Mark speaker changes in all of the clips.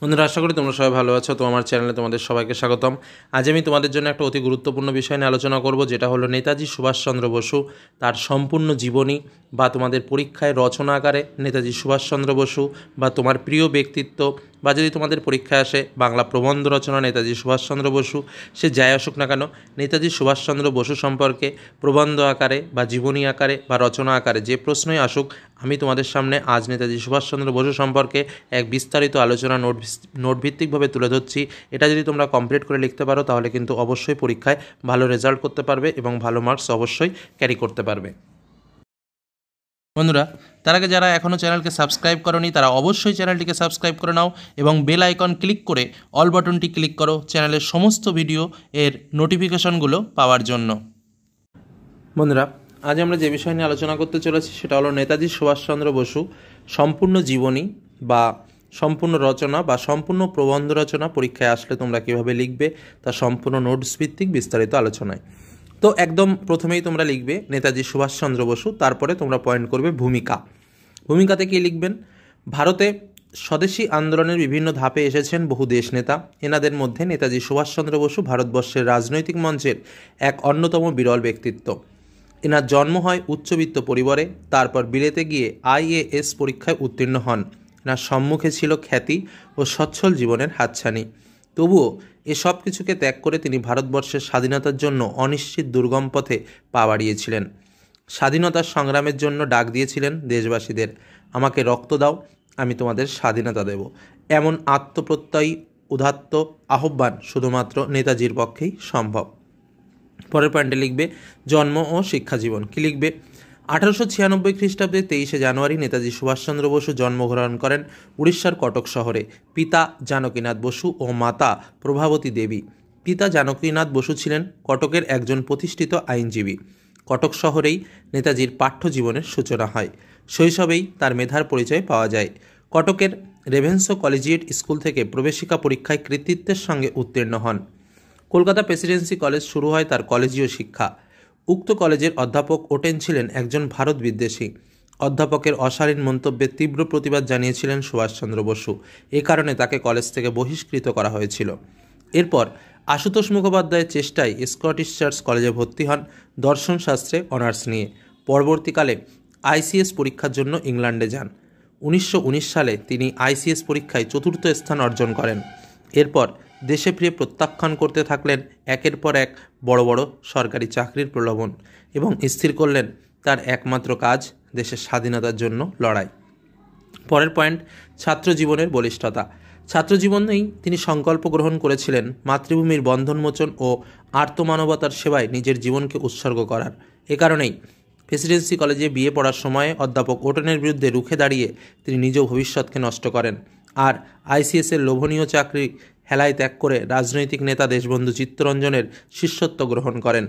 Speaker 1: বন্ধুরা আশা করি তোমরা সবাই ভালো আছো তো আমার চ্যানেলে তোমাদের সবাইকে স্বাগতম আজ আমি তোমাদের জন্য একটা অতি গুরুত্বপূর্ণ বিষয় নিয়ে আলোচনা করব যেটা হলো নেতাজি সুভাষচন্দ্র বসু তার সম্পূর্ণ জীবনী বা তোমাদের পরীক্ষায় রচনা আকারে নেতাজি সুভাষচন্দ্র বসু বা তোমার প্রিয় ব্যক্তিত্ব বা যদি তোমাদের পরীক্ষায় আসে বাংলা প্রবন্ধ রচনা নেতাজি সুভাষচন্দ্র বসু সে যাই আসুক না কেন নেতাজি সুভাষচন্দ্র বসু সম্পর্কে প্রবন্ধ আকারে বা জীবনী আকারে বা রচনা আকারে যে প্রশ্নই আসুক আমি তোমাদের সামনে আজ নেতাজি সুভাষচন্দ্র বসু সম্পর্কে এক বিস্তারিত আলোচনা নোট নোট ভিত্তিকভাবে তুলে ধরছি এটা যদি তোমরা কমপ্লিট করে লিখতে পারো তাহলে কিন্তু অবশ্যই পরীক্ষায় ভালো রেজাল্ট করতে পারবে এবং ভালো মার্কস অবশ্যই ক্যারি করতে পারবে বন্ধুরা তার আগে যারা এখনও চ্যানেলকে সাবস্ক্রাইব করনি তারা অবশ্যই চ্যানেলটিকে সাবস্ক্রাইব করে নাও এবং বেল আইকন ক্লিক করে অল বাটনটি ক্লিক করো চ্যানেলের সমস্ত ভিডিও এর নোটিফিকেশনগুলো পাওয়ার জন্য বন্ধুরা আজ আমরা যে বিষয় নিয়ে আলোচনা করতে চলেছি সেটা হলো নেতাজি সুভাষচন্দ্র বসু সম্পূর্ণ জীবনী বা সম্পূর্ণ রচনা বা সম্পূর্ণ প্রবন্ধ রচনা পরীক্ষায় আসলে তোমরা কীভাবে লিখবে তা সম্পূর্ণ নোটস ভিত্তিক বিস্তারিত আলোচনায় তো একদম প্রথমেই তোমরা লিখবে নেতাজি সুভাষচন্দ্র বসু তারপরে তোমরা পয়েন্ট করবে ভূমিকা ভূমিকাতে কী লিখবেন ভারতে স্বদেশী আন্দোলনের বিভিন্ন ধাপে এসেছেন বহু দেশ নেতা এনাদের মধ্যে নেতাজি সুভাষচন্দ্র বসু ভারতবর্ষের রাজনৈতিক মঞ্চের এক অন্যতম বিরল ব্যক্তিত্ব এনার জন্ম হয় উচ্চবিত্ত পরিবারে তারপর বিলেতে গিয়ে আইএএস পরীক্ষায় উত্তীর্ণ হন না সম্মুখে ছিল খ্যাতি ও সচ্ছল জীবনের হাতছানি তবুও এসব কিছুকে ত্যাগ করে তিনি ভারতবর্ষের স্বাধীনতার জন্য অনিশ্চিত দুর্গম পথে পা বাড়িয়েছিলেন স্বাধীনতার সংগ্রামের জন্য ডাক দিয়েছিলেন দেশবাসীদের আমাকে রক্ত দাও আমি তোমাদের স্বাধীনতা দেব এমন আত্মপ্রত্যয়ী উদাত্ত আহ্বান শুধুমাত্র নেতাজির পক্ষেই সম্ভব পরের পয়েন্টে লিখবে জন্ম ও শিক্ষাজীবন কী লিখবে আঠারোশো ছিয়ানব্বই খ্রিস্টাব্দে তেইশে জানুয়ারি নেতাজি সুভাষচন্দ্র বসু জন্মগ্রহণ করেন উড়িষ্যার কটক শহরে পিতা জানকীনাথ বসু ও মাতা প্রভাবতী দেবী পিতা জানকীনাথ বসু ছিলেন কটকের একজন প্রতিষ্ঠিত আইনজীবী কটক শহরেই নেতাজির পাঠ্য জীবনের সূচনা হয় শৈশবেই তার মেধার পরিচয় পাওয়া যায় কটকের রেভেন্সো কলেজিয়েট স্কুল থেকে প্রবেশিকা পরীক্ষায় কৃতিত্বের সঙ্গে উত্তীর্ণ হন কলকাতা প্রেসিডেন্সি কলেজ শুরু হয় তার কলেজীয় শিক্ষা উক্ত কলেজের অধ্যাপক ওটেন ছিলেন একজন ভারত বিদ্বেষী অধ্যাপকের অশালীন মন্তব্যে তীব্র প্রতিবাদ জানিয়েছিলেন সুভাষচন্দ্র বসু এ কারণে তাকে কলেজ থেকে বহিষ্কৃত করা হয়েছিল এরপর আশুতোষ মুখোপাধ্যায়ের চেষ্টায় স্কটিশ চার্চ কলেজে ভর্তি হন দর্শনশাস্ত্রে অনার্স নিয়ে পরবর্তীকালে আইসিএস পরীক্ষার জন্য ইংল্যান্ডে যান উনিশশো সালে তিনি আইসিএস পরীক্ষায় চতুর্থ স্থান অর্জন করেন এরপর দেশে ফিরে প্রত্যাখ্যান করতে থাকলেন একের পর এক বড় বড় সরকারি চাকরির প্রলোভন এবং স্থির করলেন তার একমাত্র কাজ দেশের স্বাধীনতার জন্য লড়াই পরের পয়েন্ট ছাত্র জীবনের বলিষ্ঠতা ছাত্রজীবনেই তিনি সংকল্প গ্রহণ করেছিলেন মাতৃভূমির বন্ধনমোচন ও আর্তমানবতার সেবায় নিজের জীবনকে উৎসর্গ করার এ কারণেই প্রেসিডেন্সি কলেজে বিয়ে পড়ার সময়ে অধ্যাপক ওটনের বিরুদ্ধে রুখে দাঁড়িয়ে তিনি নিজ ভবিষ্যৎকে নষ্ট করেন আর আইসিএসের লোভনীয় চাকরি হেলায় ত্যাগ করে রাজনৈতিক নেতা দেশবন্ধু চিত্তরঞ্জনের শিষ্যত্ব গ্রহণ করেন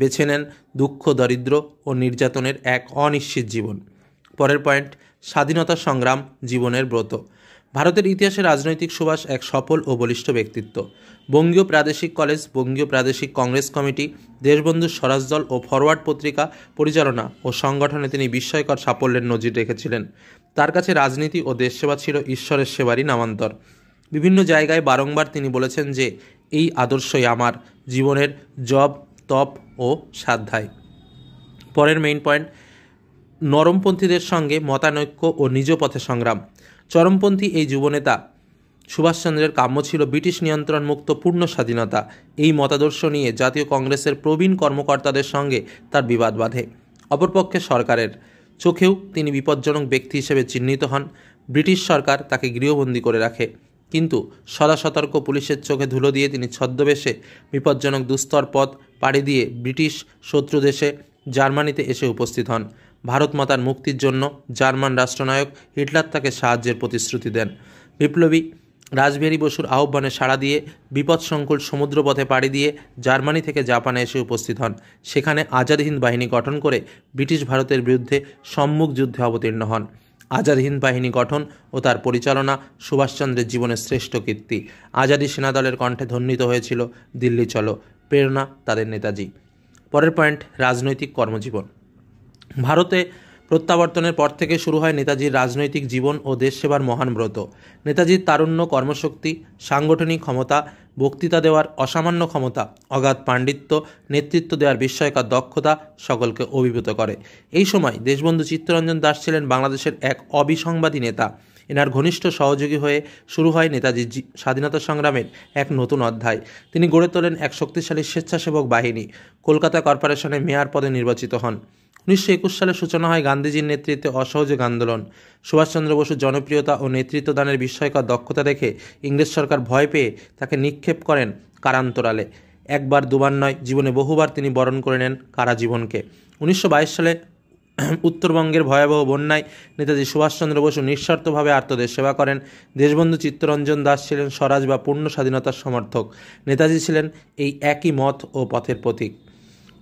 Speaker 1: বেছে নেন দুঃখ দরিদ্র ও নির্যাতনের এক অনিশ্চিত জীবন পরের পয়েন্ট স্বাধীনতা সংগ্রাম জীবনের ব্রত ভারতের ইতিহাসে রাজনৈতিক সুভাষ এক সফল ও বলিষ্ঠ ব্যক্তিত্ব বঙ্গীয় প্রাদেশিক কলেজ বঙ্গীয় প্রাদেশিক কংগ্রেস কমিটি দেশবন্ধু স্বরাজ দল ও ফরওয়ার্ড পত্রিকা পরিচালনা ও সংগঠনে তিনি বিস্ময়কর সাফল্যের নজির রেখেছিলেন তার কাছে রাজনীতি ও দেশসেবা ছিল ঈশ্বরের সেবারই নামান্তর বিভিন্ন জায়গায় বারংবার তিনি বলেছেন যে এই আদর্শই আমার জীবনের জব তপ ও সাধ্যায় পরের মেইন পয়েন্ট নরমপন্থীদের সঙ্গে মতানৈক্য ও নিজ পথে সংগ্রাম চরমপন্থী এই যুবনেতা সুভাষচন্দ্রের কাম্য ছিল ব্রিটিশ নিয়ন্ত্রণমুক্ত পূর্ণ স্বাধীনতা এই মতাদর্শ নিয়ে জাতীয় কংগ্রেসের প্রবীণ কর্মকর্তাদের সঙ্গে তার বিবাদ বাঁধে অপরপক্ষে সরকারের চোখেও তিনি বিপজ্জনক ব্যক্তি হিসেবে চিহ্নিত হন ব্রিটিশ সরকার তাকে গৃহবন্দী করে রাখে কিন্তু সদা সতর্ক পুলিশের চোখে ধুলো দিয়ে তিনি ছদ্মবেশে বিপজ্জনক দুস্তর পথ পাড়ি দিয়ে ব্রিটিশ শত্রু দেশে জার্মানিতে এসে উপস্থিত হন ভারত মাতার মুক্তির জন্য জার্মান রাষ্ট্রনায়ক হিটলার তাকে সাহায্যের প্রতিশ্রুতি দেন বিপ্লবী রাজবিহারী বসুর আহ্বানে সাড়া দিয়ে বিপদসংকুল সমুদ্রপথে পাড়ি দিয়ে জার্মানি থেকে জাপানে এসে উপস্থিত হন সেখানে আজাদ হিন্দ বাহিনী গঠন করে ব্রিটিশ ভারতের বিরুদ্ধে সম্মুখ যুদ্ধে অবতীর্ণ হন আজাদ বাহিনী গঠন ও তার পরিচালনা সুভাষচন্দ্রের জীবনের শ্রেষ্ঠ কীর্তি আজাদি সেনাদলের কণ্ঠে ধন্যিত হয়েছিল দিল্লি চলো প্রেরণা তাদের নেতাজি পরের পয়েন্ট রাজনৈতিক কর্মজীবন ভারতে প্রত্যাবর্তনের পর থেকে শুরু হয় নেতাজির রাজনৈতিক জীবন ও দেশ সেবার মহান ব্রত নেতাজির তারুণ্য কর্মশক্তি সাংগঠনিক ক্ষমতা বক্তৃতা দেওয়ার অসামান্য ক্ষমতা অগাধ পাণ্ডিত্য নেতৃত্ব দেওয়ার বিস্ময়কর দক্ষতা সকলকে অভিভূত করে এই সময় দেশবন্ধু চিত্তরঞ্জন দাস ছিলেন বাংলাদেশের এক অবিসংবাদী নেতা এনার ঘনিষ্ঠ সহযোগী হয়ে শুরু হয় নেতাজির স্বাধীনতা সংগ্রামের এক নতুন অধ্যায় তিনি গড়ে তোলেন এক শক্তিশালী স্বেচ্ছাসেবক বাহিনী কলকাতা কর্পোরেশনে মেয়র পদে নির্বাচিত হন উনিশশো একুশ সালে সূচনা হয় গান্ধীজির নেতৃত্বে অসহযোগ আন্দোলন সুভাষচন্দ্র বসুর জনপ্রিয়তা ও নেতৃত্ব দানের বিস্ময়কর দক্ষতা দেখে ইংরেজ সরকার ভয় পেয়ে তাকে নিক্ষেপ করেন কারান্তরালে একবার দুবার নয় জীবনে বহুবার তিনি বরণ করে নেন কারা জীবনকে উনিশশো সালে উত্তরবঙ্গের ভয়াবহ বন্যায় নেতাজি সুভাষচন্দ্র বসু নিঃস্বার্থভাবে আত্মদের সেবা করেন দেশবন্ধু চিত্তরঞ্জন দাস ছিলেন স্বরাজ বা পূর্ণ স্বাধীনতার সমর্থক নেতাজি ছিলেন এই একই মত ও পথের প্রতীক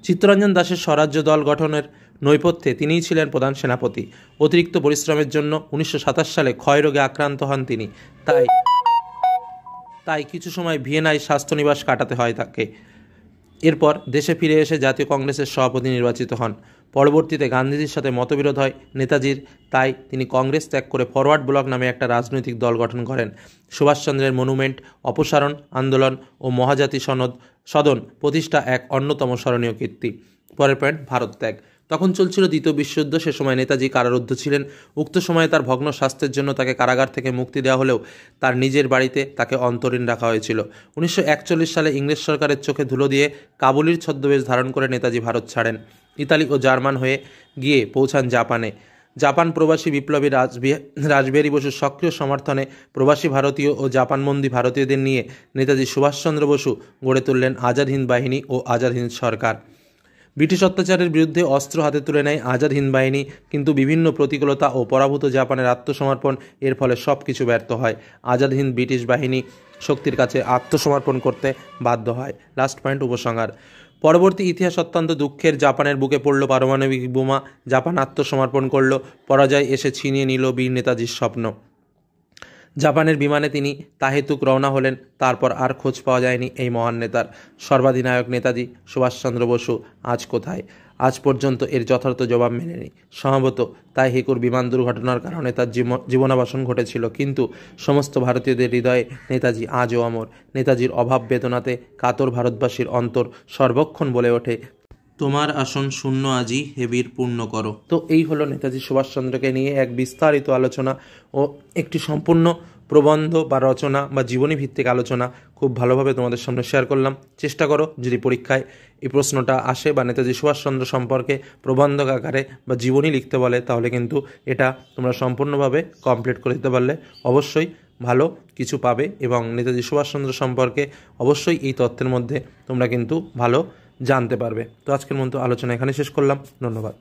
Speaker 1: চিত্তরঞ্জন দাসের স্বরাজ্য দল গঠনের নৈপথ্যে তিনিই ছিলেন প্রধান সেনাপতি অতিরিক্ত পরিশ্রমের জন্য উনিশশো সালে ক্ষয় রোগে আক্রান্ত হন তিনি তাই তাই কিছু সময় ভিয়েনায় স্বাস্থ্যনিবাস কাটাতে হয় তাকে এরপর দেশে ফিরে এসে জাতীয় কংগ্রেসের সভাপতি নির্বাচিত হন পরবর্তীতে গান্ধীজির সাথে মতবিরোধ হয় নেতাজির তাই তিনি কংগ্রেস ত্যাগ করে ফরওয়ার্ড ব্লক নামে একটা রাজনৈতিক দল গঠন করেন সুভাষচন্দ্রের মনুমেন্ট অপসারণ আন্দোলন ও মহাজাতি সনদ সদন প্রতিষ্ঠা এক অন্যতম স্মরণীয় কীর্তি পরের পয়েন্ট ভারত ত্যাগ তখন চলছিল দ্বিতীয় বিশ্বযুদ্ধ সে সময় নেতাজি কারারুদ্ধ ছিলেন উক্ত সময়ে তার ভগ্ন স্বাস্থ্যের জন্য তাকে কারাগার থেকে মুক্তি দেওয়া হলেও তার নিজের বাড়িতে তাকে অন্তরীণ রাখা হয়েছিল উনিশশো সালে ইংরেজ সরকারের চোখে ধুলো দিয়ে কাবুলির ছদ্মবেশ ধারণ করে নেতাজি ভারত ছাড়েন ইতালি ও জার্মান হয়ে গিয়ে পৌঁছান জাপানে জাপান প্রবাসী বিপ্লবী রাজবিহারী বসুর সক্রিয় সমর্থনে প্রবাসী ভারতীয় ও জাপানবন্দী ভারতীয়দের নিয়ে নেতাজি সুভাষচন্দ্র বসু গড়ে তুললেন আজাদ হিন্দ বাহিনী ও আজাদ হিন্দ সরকার ব্রিটিশ অত্যাচারের বিরুদ্ধে অস্ত্র হাতে তুলে নেয় আজাদ হিন্দ বাহিনী কিন্তু বিভিন্ন প্রতিকূলতা ও পরাভূত জাপানের আত্মসমর্পণ এর ফলে সব কিছু ব্যর্থ হয় আজাদ হিন্দ ব্রিটিশ বাহিনী শক্তির কাছে আত্মসমর্পণ করতে বাধ্য হয় লাস্ট পয়েন্ট উপসংহার পরবর্তী ইতিহাস অত্যন্ত দুঃখের জাপানের বুকে পড়ল পারমাণবিক বোমা জাপান আত্মসমর্পণ করল পরাজয় এসে ছিনিয়ে নিল বীর নেতাজির স্বপ্ন জাপানের বিমানে তিনি তাহেতুক রওনা হলেন তারপর আর খোঁজ পাওয়া যায়নি এই মহান নেতার সর্বাধিনায়ক নেতাজি সুভাষচন্দ্র বসু আজ কোথায় আজ পর্যন্ত এর যথার্থ জবাব মেলেনি সম্ভবত তাই হেকুর বিমান দুর্ঘটনার কারণে তার জীবনাবাসন ঘটেছিল কিন্তু সমস্ত ভারতীয়দের হৃদয়ে নেতাজি আজও অমর নেতাজির অভাব বেদনাতে কাতর ভারতবাসীর অন্তর সর্বক্ষণ বলে ওঠে তোমার আসন শূন্য আজি হেবির পূর্ণ করো তো এই হলো নেতাজি সুভাষচন্দ্রকে নিয়ে এক বিস্তারিত আলোচনা ও একটি সম্পূর্ণ প্রবন্ধ বা রচনা বা জীবনী ভিত্তিক আলোচনা খুব ভালোভাবে তোমাদের সামনে শেয়ার করলাম চেষ্টা করো যদি পরীক্ষায় এই প্রশ্নটা আসে বা নেতাজি সুভাষচন্দ্র সম্পর্কে প্রবন্ধ আকারে বা জীবনী লিখতে বলে তাহলে কিন্তু এটা তোমরা সম্পূর্ণভাবে কমপ্লিট করে দিতে পারলে অবশ্যই ভালো কিছু পাবে এবং নেতাজি সুভাষচন্দ্র সম্পর্কে অবশ্যই এই তথ্যের মধ্যে তোমরা কিন্তু ভালো জানতে পারবে তো আজকের মতো আলোচনা এখানে শেষ করলাম ধন্যবাদ